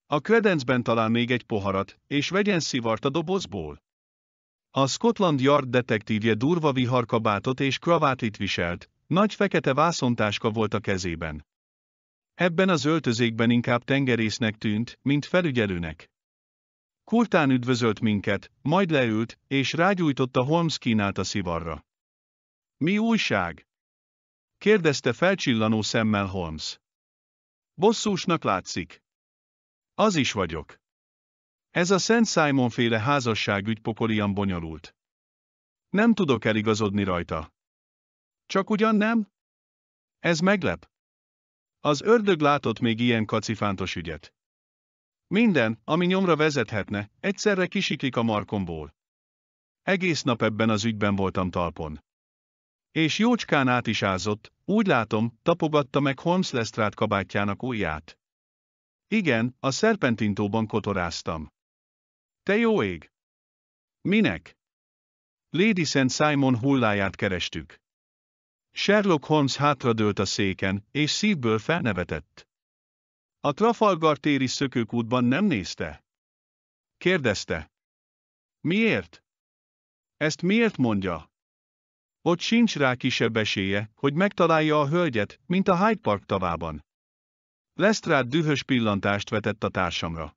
A kredencben talál még egy poharat, és vegyen szivart a dobozból. A Scotland Yard detektívje durva viharkabátot és kravátit viselt, nagy fekete vászontáska volt a kezében. Ebben az öltözékben inkább tengerésznek tűnt, mint felügyelőnek. Kurtán üdvözölt minket, majd leült, és rágyújtotta Holmes kínált a szivarra. Mi újság? kérdezte felcsillanó szemmel Holmes. Bosszúsnak látszik. Az is vagyok. Ez a Szent Simon féle házasságügy pokolian bonyolult. Nem tudok eligazodni rajta. Csak ugyan nem? Ez meglep. Az ördög látott még ilyen kacifántos ügyet. Minden, ami nyomra vezethetne, egyszerre kisiklik a markomból. Egész nap ebben az ügyben voltam talpon. És jócskán át is ázott, úgy látom, tapogatta meg Holmes Lestrade kabátjának ujját. Igen, a szerpentintóban kotoráztam. Te jó ég! Minek? Lady St. Simon hulláját kerestük. Sherlock Holmes hátradőlt a széken, és szívből felnevetett. A Trafalgar téri szökőkútban nem nézte? Kérdezte. Miért? Ezt miért mondja? Ott sincs rá kisebb esélye, hogy megtalálja a hölgyet, mint a Hyde Park tavában. Lestrade dühös pillantást vetett a társamra.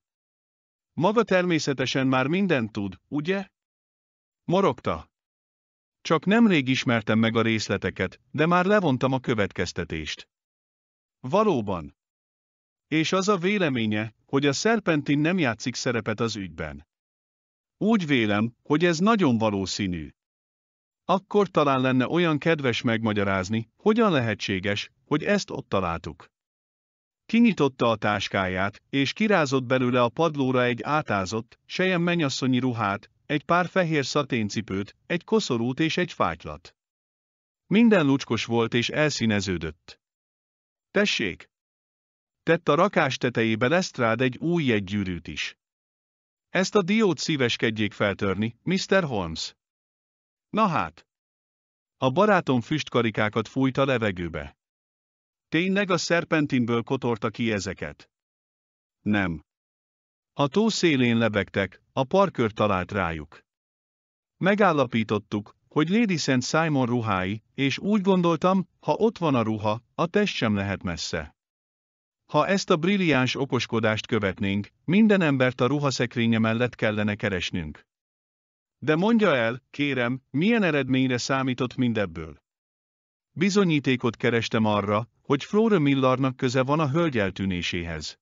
Maga természetesen már mindent tud, ugye? Morogta. Csak nemrég ismertem meg a részleteket, de már levontam a következtetést. Valóban. És az a véleménye, hogy a szerpentin nem játszik szerepet az ügyben. Úgy vélem, hogy ez nagyon valószínű. Akkor talán lenne olyan kedves megmagyarázni, hogyan lehetséges, hogy ezt ott találtuk. Kinyitotta a táskáját, és kirázott belőle a padlóra egy átázott, sejem menyasszonyi ruhát, egy pár fehér szaténcipőt, egy koszorút és egy fátylat. Minden lucskos volt és elszíneződött. Tessék! Tett a rakás tetejébe Lestrád egy új jegygyűrűt is. Ezt a diót szíveskedjék feltörni, Mr. Holmes. Na hát! A barátom füstkarikákat fújt a levegőbe. Tényleg a szerpentinből kotorta ki ezeket? Nem. A tó szélén lebegtek, a parkör talált rájuk. Megállapítottuk, hogy Lady St. Simon ruhái, és úgy gondoltam, ha ott van a ruha, a test sem lehet messze. Ha ezt a brilliáns okoskodást követnénk, minden embert a ruhaszekrénye mellett kellene keresnünk. De mondja el, kérem, milyen eredményre számított mindebből? Bizonyítékot kerestem arra, hogy Flóra Millarnak köze van a hölgy eltűnéséhez.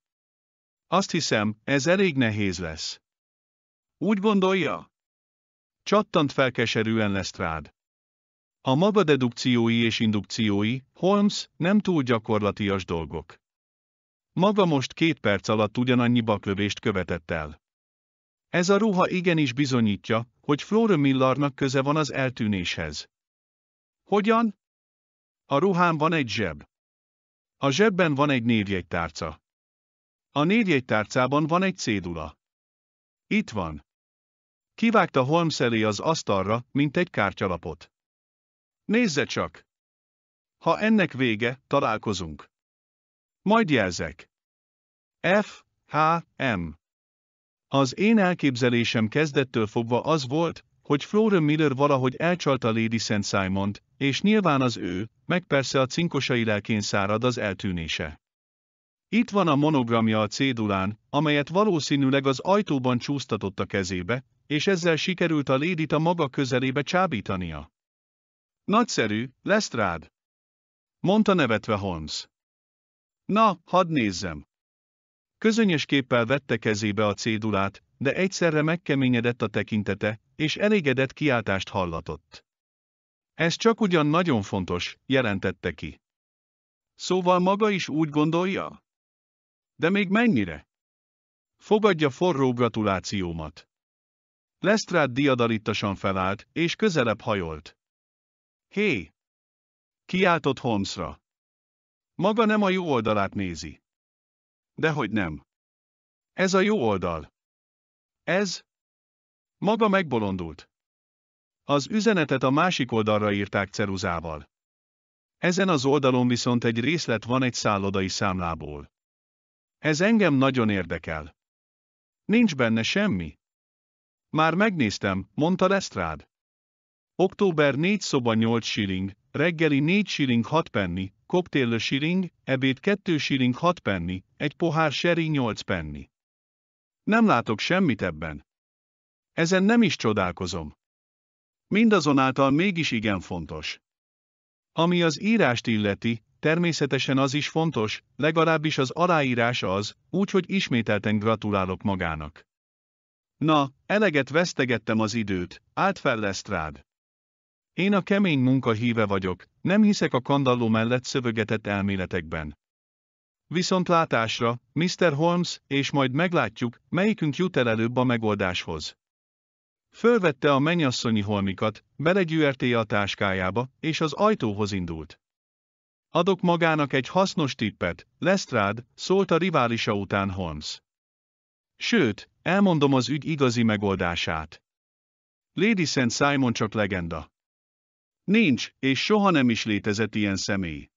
Azt hiszem, ez elég nehéz lesz. Úgy gondolja? Csattant felkeserűen Lestrád. A maga dedukciói és indukciói, Holmes, nem túl gyakorlatias dolgok. Maga most két perc alatt ugyanannyi baklövést követett el. Ez a ruha igenis bizonyítja, hogy Flóra Millarnak köze van az eltűnéshez. Hogyan? A ruhán van egy zseb. A zsebben van egy névjegytárca. A névjegytárcában van egy cédula. Itt van. Kivágta Holmes elé az asztalra, mint egy kártyalapot. Nézze csak! Ha ennek vége, találkozunk. Majd jelzek. F, H, M. Az én elképzelésem kezdettől fogva az volt, hogy Flora Miller valahogy elcsalta Lady St. simon és nyilván az ő, meg persze a cinkosai lelkén szárad az eltűnése. Itt van a monogramja a cédulán, amelyet valószínűleg az ajtóban csúsztatott a kezébe, és ezzel sikerült a lédit a maga közelébe csábítania. Nagyszerű, lesz rád! mondta nevetve Holmes. Na, hadd nézzem! Közönyös képpel vette kezébe a cédulát, de egyszerre megkeményedett a tekintete, és elégedett kiáltást hallatott. Ez csak ugyan nagyon fontos, jelentette ki. Szóval maga is úgy gondolja? De még mennyire? Fogadja forró gratulációmat. Lestrád diadalittasan felállt, és közelebb hajolt. Hé! Kiáltott Holmesra. Maga nem a jó oldalát nézi. Dehogy nem. Ez a jó oldal. Ez? Maga megbolondult. Az üzenetet a másik oldalra írták ceruzával. Ezen az oldalon viszont egy részlet van egy szállodai számlából. Ez engem nagyon érdekel. Nincs benne semmi. Már megnéztem, mondta Lestrád. Október 4 szoba 8 shilling, reggeli 4 shilling 6 penni, koktél shilling, ebéd 2 shilling 6 penni, egy pohár sherry 8 penni. Nem látok semmit ebben. Ezen nem is csodálkozom. Mindazonáltal mégis igen fontos. Ami az írást illeti, természetesen az is fontos, legalábbis az aláírás az, úgyhogy ismételten gratulálok magának. Na, eleget vesztegettem az időt, állt fel Lesztrád. Én a kemény munka híve vagyok, nem hiszek a kandalló mellett szövögetett elméletekben. Viszont látásra, Mr. Holmes, és majd meglátjuk, melyikünk jut el előbb a megoldáshoz. Fölvette a mennyasszonyi holmikat, belegyűrté a táskájába, és az ajtóhoz indult. Adok magának egy hasznos tippet, Lestrade, szólt a riválisa után Holmes. Sőt, elmondom az ügy igazi megoldását. Lady St. Simon csak legenda. Nincs, és soha nem is létezett ilyen személy.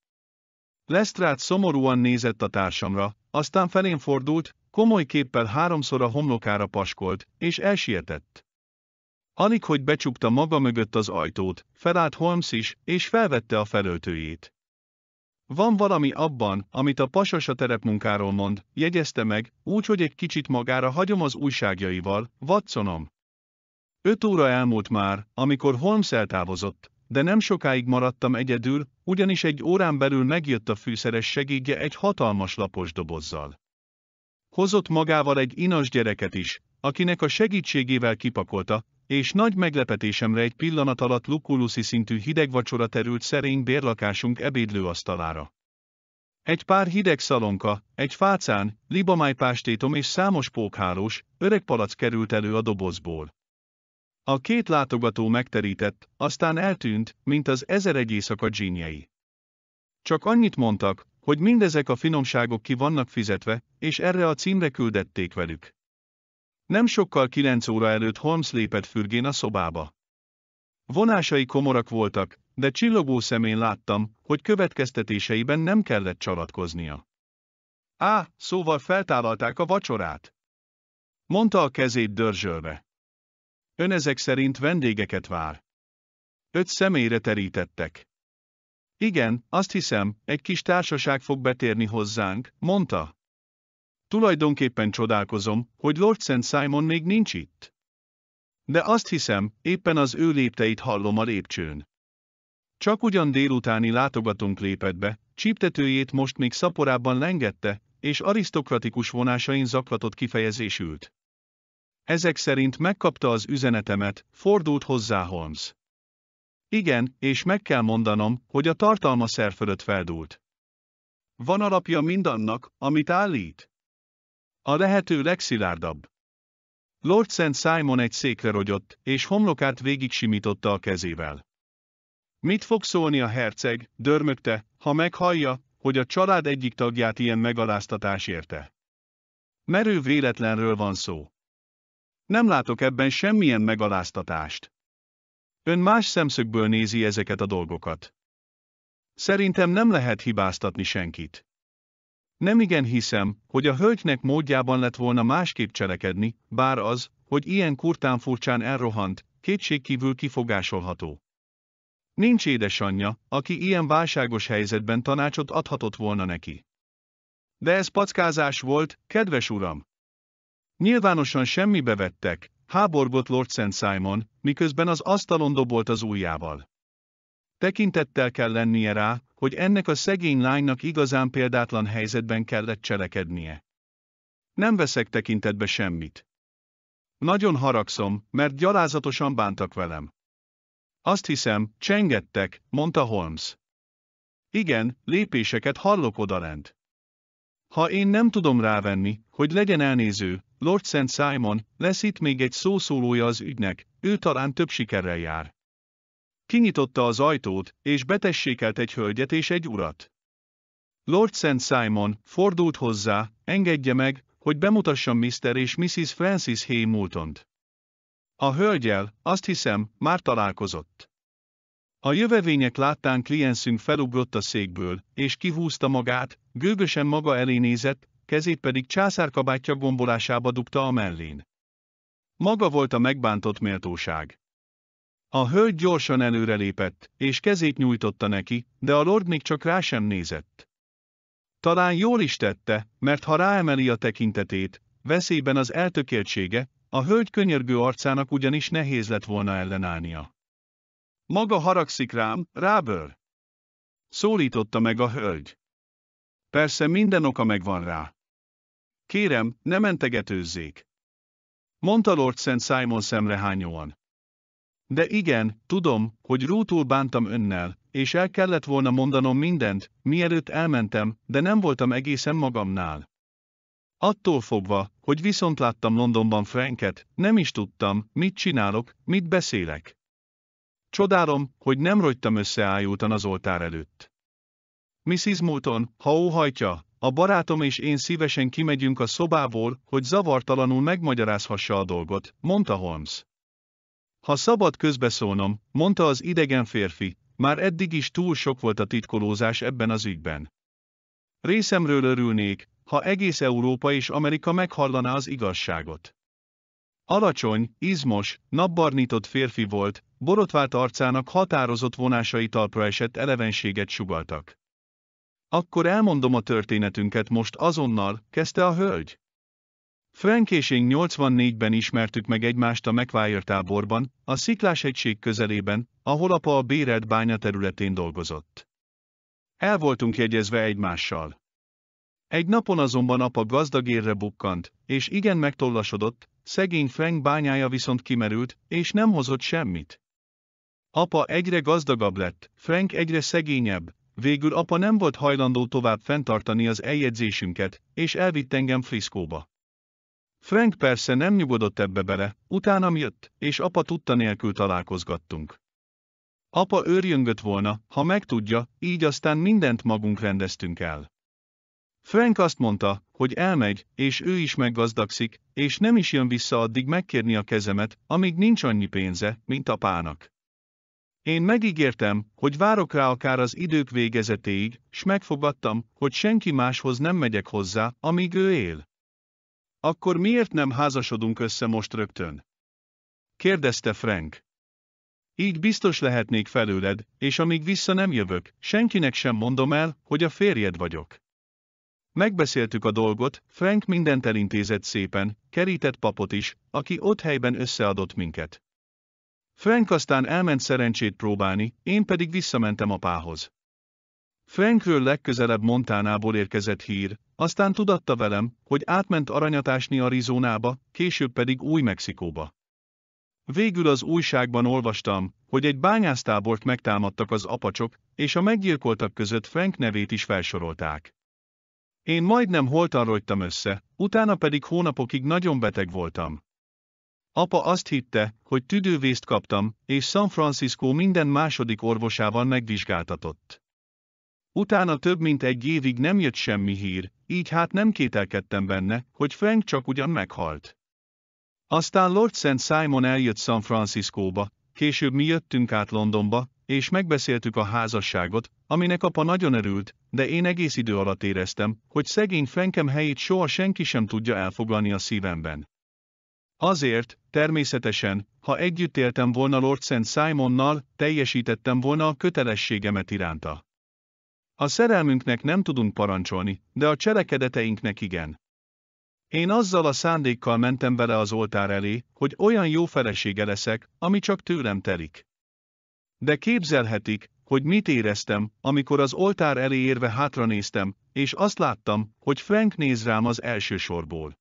Lestrát szomorúan nézett a társamra, aztán felén fordult, komoly képpel háromszor a homlokára paskolt, és elsietett. Alig, hogy becsukta maga mögött az ajtót, felállt Holmes is, és felvette a felöltőjét. Van valami abban, amit a pasas a terepmunkáról mond, jegyezte meg, úgyhogy egy kicsit magára hagyom az újságjaival, Watsonom. Öt óra elmúlt már, amikor Holmes eltávozott, de nem sokáig maradtam egyedül, ugyanis egy órán belül megjött a fűszeres segédje egy hatalmas lapos dobozzal. Hozott magával egy inas gyereket is, akinek a segítségével kipakolta, és nagy meglepetésemre egy pillanat alatt lukuluszi szintű hideg vacsora terült szerény bérlakásunk ebédlőasztalára. Egy pár hideg szalonka, egy fácán, libamájpástétom és számos pókhálós, öreg palac került elő a dobozból. A két látogató megterített, aztán eltűnt, mint az ezer egy éjszaka dzsínjei. Csak annyit mondtak, hogy mindezek a finomságok ki vannak fizetve, és erre a címre küldették velük. Nem sokkal kilenc óra előtt Holmes lépett fürgén a szobába. Vonásai komorak voltak, de csillogó szemén láttam, hogy következtetéseiben nem kellett csalatkoznia. Á, szóval feltállalták a vacsorát. Mondta a kezét dörzsölve. Ön ezek szerint vendégeket vár. Öt személyre terítettek. Igen, azt hiszem, egy kis társaság fog betérni hozzánk, mondta. Tulajdonképpen csodálkozom, hogy Lord St. Simon még nincs itt. De azt hiszem, éppen az ő lépteit hallom a lépcsőn. Csak ugyan délutáni látogatónk lépett be, csíptetőjét most még szaporában lengette, és arisztokratikus vonásain zaklatott kifejezésült. Ezek szerint megkapta az üzenetemet, fordult hozzá Holmes. Igen, és meg kell mondanom, hogy a tartalma fölött feldúlt. Van alapja mindannak, amit állít? A lehető legszilárdabb. Lord St. Simon egy székre rogyott, és homlokát végig simította a kezével. Mit fog szólni a herceg, dörmögte, ha meghallja, hogy a család egyik tagját ilyen megaláztatás érte? Merő véletlenről van szó. Nem látok ebben semmilyen megaláztatást. Ön más szemszögből nézi ezeket a dolgokat. Szerintem nem lehet hibáztatni senkit. Nem igen hiszem, hogy a hölgynek módjában lett volna másképp cselekedni, bár az, hogy ilyen kurtán furcsán elrohant, kétségkívül kifogásolható. Nincs édesanyja, aki ilyen válságos helyzetben tanácsot adhatott volna neki. De ez packázás volt, kedves uram! Nyilvánosan semmibe vettek, háborgott Lord St. Simon, miközben az asztalon dobolt az ujjával. Tekintettel kell lennie rá, hogy ennek a szegény lánynak igazán példátlan helyzetben kellett cselekednie. Nem veszek tekintetbe semmit. Nagyon haragszom, mert gyalázatosan bántak velem. Azt hiszem, csengettek, mondta Holmes. Igen, lépéseket hallok odalent. Ha én nem tudom rávenni, hogy legyen elnéző, Lord St. Simon, lesz itt még egy szószólója az ügynek, ő talán több sikerrel jár. Kinyitotta az ajtót, és betessékelt egy hölgyet és egy urat. Lord St. Simon fordult hozzá, engedje meg, hogy bemutassam Mr. és Mrs. Francis Moulton-t. A hölgyel, azt hiszem, már találkozott. A jövevények láttán klienszünk felugrott a székből, és kihúzta magát, gőgösen maga elé nézett, kezét pedig császár kabátja gombolásába dugta a mellén. Maga volt a megbántott méltóság. A hölgy gyorsan előrelépett, és kezét nyújtotta neki, de a lord még csak rá sem nézett. Talán jól is tette, mert ha ráemeli a tekintetét, veszélyben az eltökéltsége, a hölgy könyörgő arcának ugyanis nehéz lett volna ellenállnia. Maga haragszik rám, ráből? Szólította meg a hölgy. Persze minden oka megvan rá. Kérem, ne mentegetőzzék! Mondta Lord St. Simon szemrehányóan. De igen, tudom, hogy rútul bántam önnel, és el kellett volna mondanom mindent, mielőtt elmentem, de nem voltam egészen magamnál. Attól fogva, hogy viszont láttam Londonban Franket, nem is tudtam, mit csinálok, mit beszélek. Csodálom, hogy nem rogytam összeájultan az oltár előtt. Mrs. Moulton, ha óhajtja, a barátom és én szívesen kimegyünk a szobából, hogy zavartalanul megmagyarázhassa a dolgot, mondta Holmes. Ha szabad közbeszólnom, mondta az idegen férfi, már eddig is túl sok volt a titkolózás ebben az ügyben. Részemről örülnék, ha egész Európa és Amerika meghallaná az igazságot. Alacsony, izmos, napbarnított férfi volt, borotvált arcának határozott vonásai talpra esett elevenséget sugaltak. Akkor elmondom a történetünket most azonnal, kezdte a hölgy. Frank és én 84-ben ismertük meg egymást a McWire táborban, a Sziklás egység közelében, ahol apa a bérelt bánya területén dolgozott. El voltunk jegyezve egymással. Egy napon azonban apa gazdagérre bukkant, és igen megtollasodott, szegény Frank bányája viszont kimerült, és nem hozott semmit. Apa egyre gazdagabb lett, Frank egyre szegényebb, Végül apa nem volt hajlandó tovább fenntartani az eljegyzésünket, és elvitt engem Friszkóba. Frank persze nem nyugodott ebbe bele, utánam jött, és apa tudta nélkül találkozgattunk. Apa őrjöngött volna, ha megtudja, így aztán mindent magunk rendeztünk el. Frank azt mondta, hogy elmegy, és ő is meggazdagszik, és nem is jön vissza addig megkérni a kezemet, amíg nincs annyi pénze, mint apának. Én megígértem, hogy várok rá akár az idők végezetéig, s megfogadtam, hogy senki máshoz nem megyek hozzá, amíg ő él. Akkor miért nem házasodunk össze most rögtön? Kérdezte Frank. Így biztos lehetnék felőled, és amíg vissza nem jövök, senkinek sem mondom el, hogy a férjed vagyok. Megbeszéltük a dolgot, Frank mindent elintézett szépen, kerített papot is, aki ott helyben összeadott minket. Frank aztán elment szerencsét próbálni, én pedig visszamentem apához. Frankről legközelebb Montánából érkezett hír, aztán tudatta velem, hogy átment aranyatásni Arizonába, később pedig Új-Mexikóba. Végül az újságban olvastam, hogy egy bányásztábort megtámadtak az apacsok, és a meggyilkoltak között Frank nevét is felsorolták. Én majdnem holtan rogytam össze, utána pedig hónapokig nagyon beteg voltam. Apa azt hitte, hogy tüdővészt kaptam, és San Francisco minden második orvosával megvizsgáltatott. Utána több mint egy évig nem jött semmi hír, így hát nem kételkedtem benne, hogy Frank csak ugyan meghalt. Aztán Lord St. Simon eljött San Franciscóba, később mi jöttünk át Londonba, és megbeszéltük a házasságot, aminek apa nagyon örült, de én egész idő alatt éreztem, hogy szegény Frankem helyét soha senki sem tudja elfoglalni a szívemben. Azért, természetesen, ha együtt éltem volna Lord St. Simonnal, teljesítettem volna a kötelességemet iránta. A szerelmünknek nem tudunk parancsolni, de a cselekedeteinknek igen. Én azzal a szándékkal mentem vele az oltár elé, hogy olyan jó felesége leszek, ami csak tőlem telik. De képzelhetik, hogy mit éreztem, amikor az oltár elé érve hátranéztem, és azt láttam, hogy Frank néz rám az első sorból.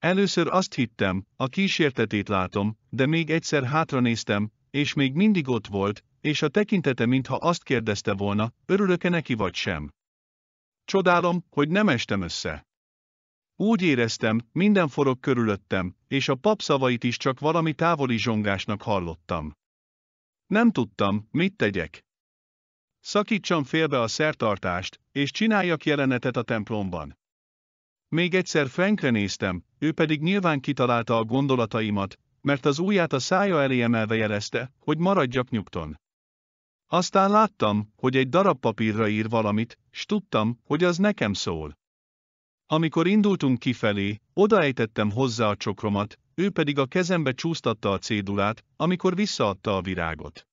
Először azt hittem, a kísértetét látom, de még egyszer hátranéztem, és még mindig ott volt, és a tekintete mintha azt kérdezte volna, örülök-e neki vagy sem. Csodálom, hogy nem estem össze. Úgy éreztem, minden forog körülöttem, és a pap szavait is csak valami távoli zsongásnak hallottam. Nem tudtam, mit tegyek. Szakítsam félbe a szertartást, és csináljak jelenetet a templomban. Még egyszer Frankre néztem, ő pedig nyilván kitalálta a gondolataimat, mert az ujját a szája elé emelve jelezte, hogy maradjak nyugton. Aztán láttam, hogy egy darab papírra ír valamit, s tudtam, hogy az nekem szól. Amikor indultunk kifelé, odaejtettem hozzá a csokromat, ő pedig a kezembe csúsztatta a cédulát, amikor visszaadta a virágot.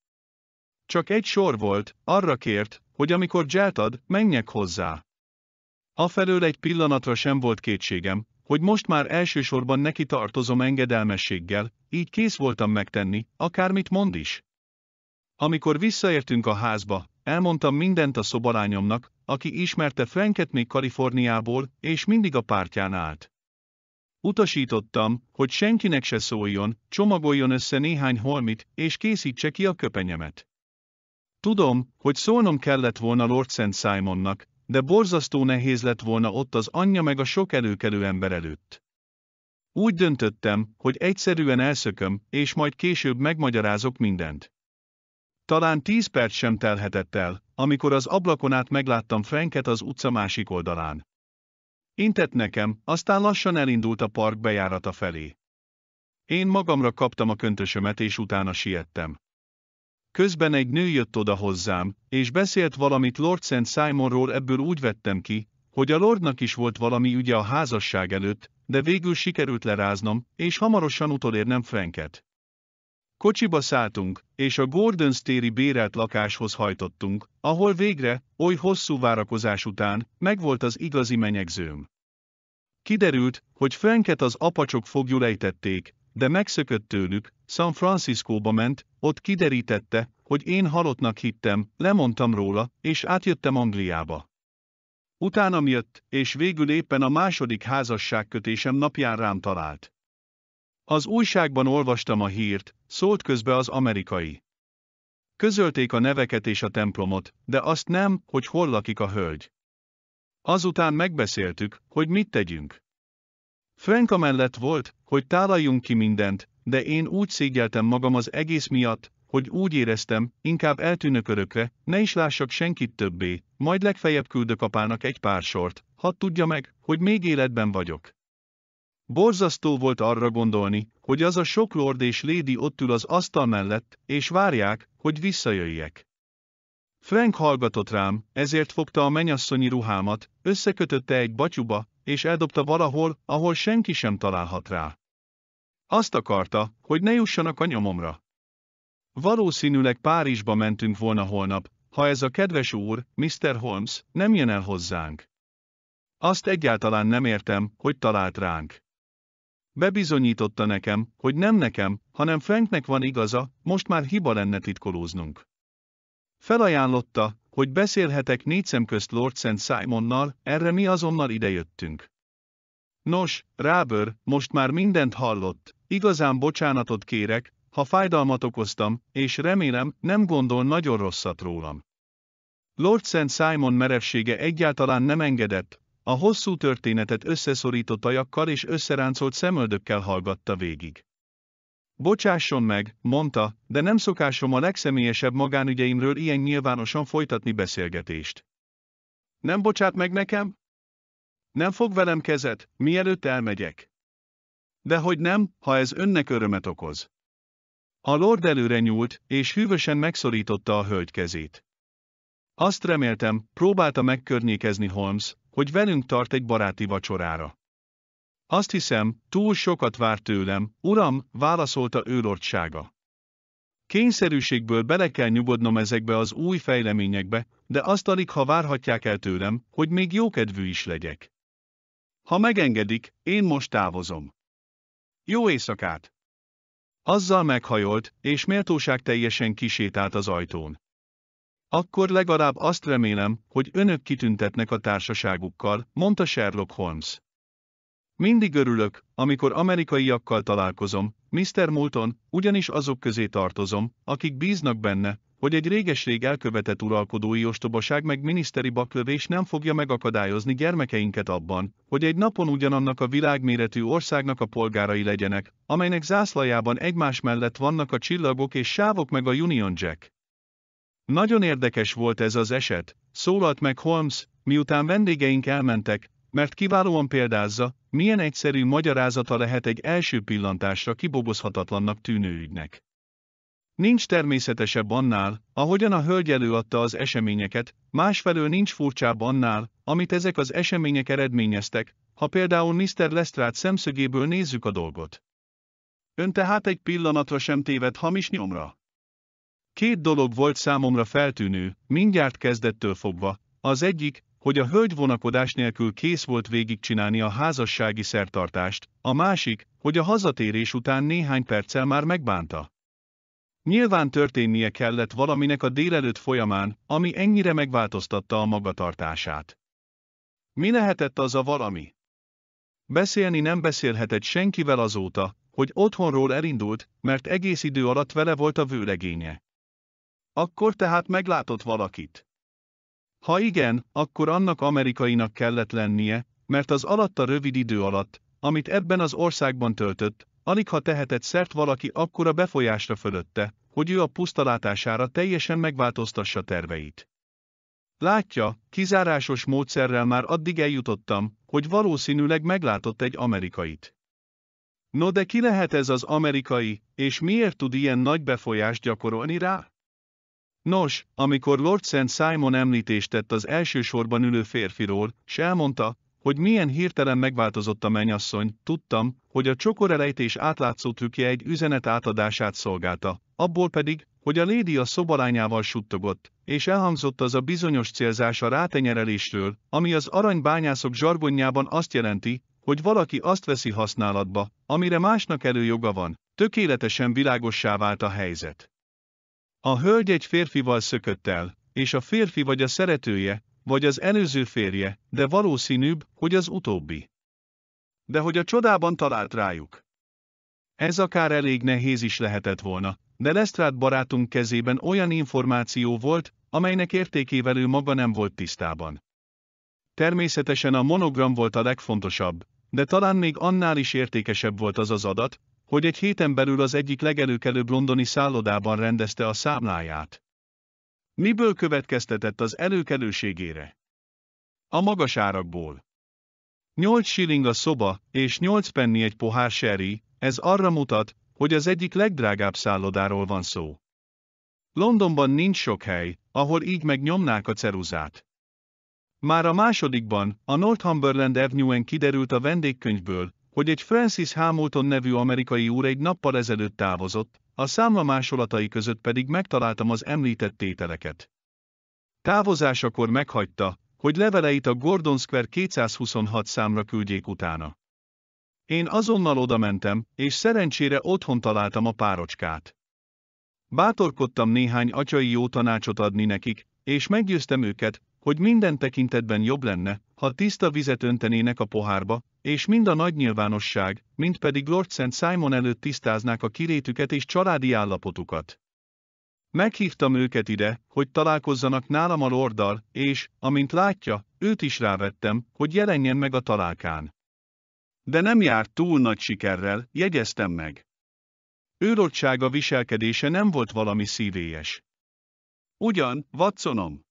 Csak egy sor volt, arra kért, hogy amikor gyáltad, menjek hozzá. Afelől egy pillanatra sem volt kétségem, hogy most már elsősorban neki tartozom engedelmességgel, így kész voltam megtenni, akármit mond is. Amikor visszaértünk a házba, elmondtam mindent a szobalányomnak, aki ismerte Franket még Kaliforniából, és mindig a pártján állt. Utasítottam, hogy senkinek se szóljon, csomagoljon össze néhány holmit, és készítse ki a köpenyemet. Tudom, hogy szólnom kellett volna Lord St. Simonnak, de borzasztó nehéz lett volna ott az anyja meg a sok előkelő ember előtt. Úgy döntöttem, hogy egyszerűen elszököm, és majd később megmagyarázok mindent. Talán tíz perc sem telhetett el, amikor az ablakon át megláttam Franket az utca másik oldalán. Intett nekem, aztán lassan elindult a park bejárata felé. Én magamra kaptam a köntösömet és utána siettem. Közben egy nő jött oda hozzám, és beszélt valamit Lord St. Simonról ebből úgy vettem ki, hogy a Lordnak is volt valami ügye a házasság előtt, de végül sikerült leráznom, és hamarosan utolérnem Franket. Kocsiba szálltunk, és a Gordon téri bérelt lakáshoz hajtottunk, ahol végre, oly hosszú várakozás után, megvolt az igazi menyegzőm. Kiderült, hogy Franket az apacsok fogjul ejtették, de megszökött tőlük, San Franciscóba ment, ott kiderítette, hogy én halottnak hittem, lemondtam róla, és átjöttem Angliába. Utána jött, és végül éppen a második házasságkötésem napján rám talált. Az újságban olvastam a hírt, szólt közbe az amerikai. Közölték a neveket és a templomot, de azt nem, hogy hol lakik a hölgy. Azután megbeszéltük, hogy mit tegyünk. Frank amellett volt, hogy tálaljunk ki mindent, de én úgy szégyeltem magam az egész miatt, hogy úgy éreztem, inkább eltűnök örökre, ne is lássak senkit többé, majd legfeljebb küldök apának egy pár sort, hadd tudja meg, hogy még életben vagyok. Borzasztó volt arra gondolni, hogy az a sok lord és lady ott ül az asztal mellett, és várják, hogy visszajöjjek. Frank hallgatott rám, ezért fogta a menyasszonyi ruhámat, összekötötte egy batyuba, és eldobta valahol, ahol senki sem találhat rá. Azt akarta, hogy ne jussanak a nyomomra. Valószínűleg Párizsba mentünk volna holnap, ha ez a kedves úr, Mr. Holmes, nem jön el hozzánk. Azt egyáltalán nem értem, hogy talált ránk. Bebizonyította nekem, hogy nem nekem, hanem Franknek van igaza, most már hiba lenne titkolóznunk. Felajánlotta, hogy beszélhetek négy szem közt Lord St. Simonnal, erre mi azonnal idejöttünk. Nos, Rábör, most már mindent hallott, igazán bocsánatot kérek, ha fájdalmat okoztam, és remélem, nem gondol nagyon rosszat rólam. Lord St. Simon merevsége egyáltalán nem engedett, a hosszú történetet összeszorított ajakkal és összeráncolt szemöldökkel hallgatta végig. Bocsásson meg, mondta, de nem szokásom a legszemélyesebb magánügyeimről ilyen nyilvánosan folytatni beszélgetést. Nem bocsát meg nekem? Nem fog velem kezet, mielőtt elmegyek. De hogy nem, ha ez önnek örömet okoz. A lord előre nyúlt, és hűvösen megszorította a hölgy kezét. Azt reméltem, próbálta megkörnyékezni Holmes, hogy velünk tart egy baráti vacsorára. Azt hiszem, túl sokat vár tőlem, uram, válaszolta őrortsága. Kényszerűségből bele kell nyugodnom ezekbe az új fejleményekbe, de azt alig ha várhatják el tőlem, hogy még jókedvű is legyek. Ha megengedik, én most távozom. Jó éjszakát! Azzal meghajolt, és méltóság teljesen kisétált az ajtón. Akkor legalább azt remélem, hogy önök kitüntetnek a társaságukkal, mondta Sherlock Holmes. Mindig örülök, amikor amerikaiakkal találkozom, Mr. Moulton, ugyanis azok közé tartozom, akik bíznak benne, hogy egy réges-rég elkövetett uralkodói ostobaság meg miniszteri baklövés nem fogja megakadályozni gyermekeinket abban, hogy egy napon ugyanannak a világméretű országnak a polgárai legyenek, amelynek zászlajában egymás mellett vannak a csillagok és sávok meg a Union Jack. Nagyon érdekes volt ez az eset, szólalt meg Holmes, miután vendégeink elmentek, mert kiválóan példázza, milyen egyszerű magyarázata lehet egy első pillantásra kibobozhatatlannak tűnő ügynek. Nincs természetesebb annál, ahogyan a hölgy előadta az eseményeket, másfelől nincs furcsább annál, amit ezek az események eredményeztek, ha például Mr. Lestrade szemszögéből nézzük a dolgot. Ön tehát egy pillanatra sem téved hamis nyomra. Két dolog volt számomra feltűnő, mindjárt kezdettől fogva, az egyik, hogy a hölgy vonakodás nélkül kész volt végigcsinálni a házassági szertartást, a másik, hogy a hazatérés után néhány perccel már megbánta. Nyilván történnie kellett valaminek a délelőtt folyamán, ami ennyire megváltoztatta a magatartását. Mi lehetett az a valami? Beszélni nem beszélhetett senkivel azóta, hogy otthonról elindult, mert egész idő alatt vele volt a vőlegénye. Akkor tehát meglátott valakit. Ha igen, akkor annak amerikainak kellett lennie, mert az alatta rövid idő alatt, amit ebben az országban töltött, alig ha tehetett szert valaki akkora befolyásra fölötte, hogy ő a pusztalátására teljesen megváltoztassa terveit. Látja, kizárásos módszerrel már addig eljutottam, hogy valószínűleg meglátott egy amerikait. No de ki lehet ez az amerikai, és miért tud ilyen nagy befolyást gyakorolni rá? Nos, amikor Lord St. Simon említést tett az elsősorban ülő férfiról, s elmondta, hogy milyen hirtelen megváltozott a menyasszony, tudtam, hogy a csokor elejtés átlátszó trükkje egy üzenet átadását szolgálta, abból pedig, hogy a lédi a szobalányával suttogott, és elhangzott az a bizonyos célzás a rátenyerelésről, ami az aranybányászok zsargonjában azt jelenti, hogy valaki azt veszi használatba, amire másnak előjoga van. Tökéletesen világossá vált a helyzet. A hölgy egy férfival szökött el, és a férfi vagy a szeretője, vagy az előző férje, de valószínűbb, hogy az utóbbi. De hogy a csodában talált rájuk. Ez akár elég nehéz is lehetett volna, de Lesztrát barátunk kezében olyan információ volt, amelynek értékével ő maga nem volt tisztában. Természetesen a monogram volt a legfontosabb, de talán még annál is értékesebb volt az az adat, hogy egy héten belül az egyik legelőkelőbb londoni szállodában rendezte a számláját. Miből következtetett az előkelőségére? A magas árakból. 8 shilling a szoba, és 8 penny egy pohár sherry, ez arra mutat, hogy az egyik legdrágább szállodáról van szó. Londonban nincs sok hely, ahol így megnyomnák a ceruzát. Már a másodikban, a Northumberland Avenue-en kiderült a vendégkönyvből, hogy egy Francis Hamilton nevű amerikai úr egy nappal ezelőtt távozott, a számla másolatai között pedig megtaláltam az említett tételeket. Távozásakor meghagyta, hogy leveleit a Gordon Square 226 számra küldjék utána. Én azonnal odamentem, és szerencsére otthon találtam a párocskát. Bátorkodtam néhány atyai jó tanácsot adni nekik, és meggyőztem őket, hogy minden tekintetben jobb lenne, ha tiszta vizet öntenének a pohárba, és mind a nagy nyilvánosság, mind pedig Lord St. Simon előtt tisztáznák a kirétüket és családi állapotukat. Meghívtam őket ide, hogy találkozzanak nálam a lorddal, és, amint látja, őt is rávettem, hogy jelenjen meg a találkán. De nem járt túl nagy sikerrel, jegyeztem meg. Őrottsága viselkedése nem volt valami szívélyes. Ugyan, Watsonom.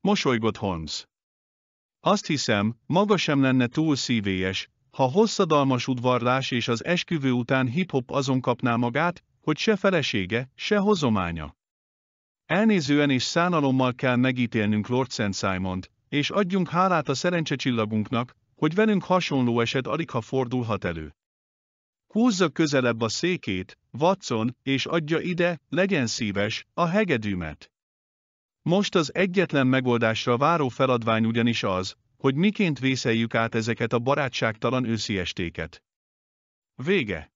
Mosolygott Holmes. Azt hiszem, maga sem lenne túl szívélyes, ha hosszadalmas udvarlás és az esküvő után hip-hop azon kapná magát, hogy se felesége, se hozománya. Elnézően és szánalommal kell megítélnünk Lord St. simon és adjunk hálát a csillagunknak, hogy velünk hasonló eset ha fordulhat elő. Húzza közelebb a székét, Watson, és adja ide, legyen szíves, a hegedűmet. Most az egyetlen megoldásra váró feladvány ugyanis az, hogy miként vészeljük át ezeket a barátságtalan estéket. Vége